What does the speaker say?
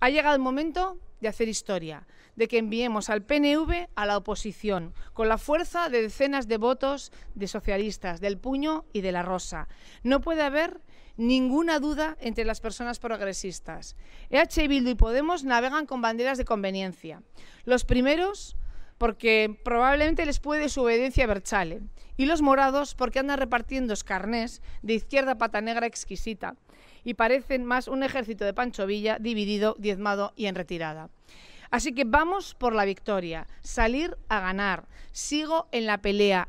Ha llegado el momento de hacer historia, de que enviemos al PNV a la oposición, con la fuerza de decenas de votos de socialistas, del puño y de la rosa. No puede haber ninguna duda entre las personas progresistas. EH Bildu y Podemos navegan con banderas de conveniencia. Los primeros porque probablemente les puede su obediencia Berchale, y los morados porque andan repartiendo escarnés de izquierda pata negra exquisita, y parecen más un ejército de Pancho Villa dividido, diezmado y en retirada. Así que vamos por la victoria, salir a ganar. Sigo en la pelea.